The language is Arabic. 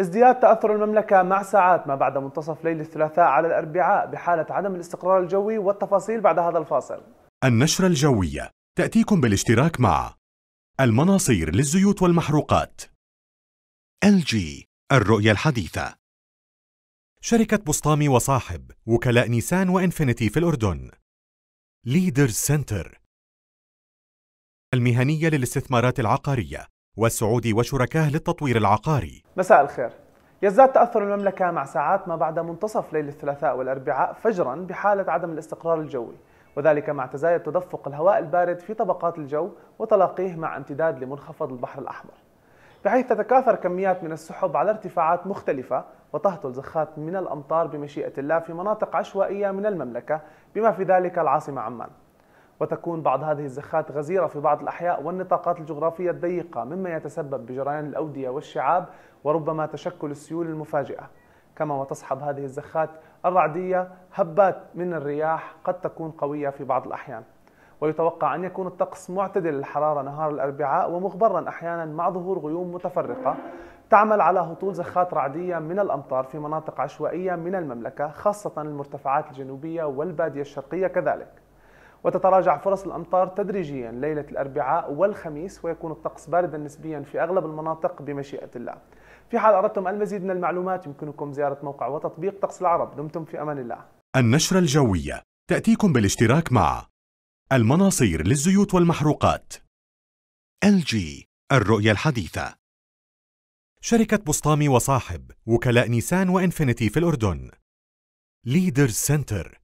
ازدياد تأثر المملكة مع ساعات ما بعد منتصف ليل الثلاثاء على الأربعاء بحالة عدم الاستقرار الجوي والتفاصيل بعد هذا الفاصل النشرة الجوية تأتيكم بالاشتراك مع المناصير للزيوت والمحروقات LG الرؤية الحديثة شركة بسطامي وصاحب وكلاء نيسان وإنفينيتي في الأردن ليدرز سنتر المهنية للاستثمارات العقارية والسعودي وشركاه للتطوير العقاري مساء الخير يزداد تأثر المملكة مع ساعات ما بعد منتصف ليل الثلاثاء والأربعاء فجرا بحالة عدم الاستقرار الجوي وذلك مع تزايد تدفق الهواء البارد في طبقات الجو وتلاقيه مع امتداد لمنخفض البحر الأحمر بحيث تتكاثر كميات من السحب على ارتفاعات مختلفة وتهطل زخات من الأمطار بمشيئة الله في مناطق عشوائية من المملكة بما في ذلك العاصمة عمان وتكون بعض هذه الزخات غزيرة في بعض الأحياء والنطاقات الجغرافية الضيقة مما يتسبب بجريان الأودية والشعاب وربما تشكل السيول المفاجئة كما وتصحب هذه الزخات الرعدية هبات من الرياح قد تكون قوية في بعض الأحيان ويتوقع أن يكون الطقس معتدل الحرارة نهار الأربعاء ومغبرا أحيانا مع ظهور غيوم متفرقة تعمل على هطول زخات رعدية من الأمطار في مناطق عشوائية من المملكة خاصة المرتفعات الجنوبية والبادية الشرقية كذلك وتتراجع فرص الأمطار تدريجيا ليلة الأربعاء والخميس ويكون الطقس باردا نسبيا في أغلب المناطق بمشيئة الله في حال أردتم المزيد من المعلومات يمكنكم زيارة موقع وتطبيق طقس العرب دمتم في أمان الله النشرة الجوية تأتيكم بالاشتراك مع المناصير للزيوت والمحروقات LG الرؤية الحديثة شركة بسطامي وصاحب وكلاء نيسان وإنفينيتي في الأردن ليدرز سنتر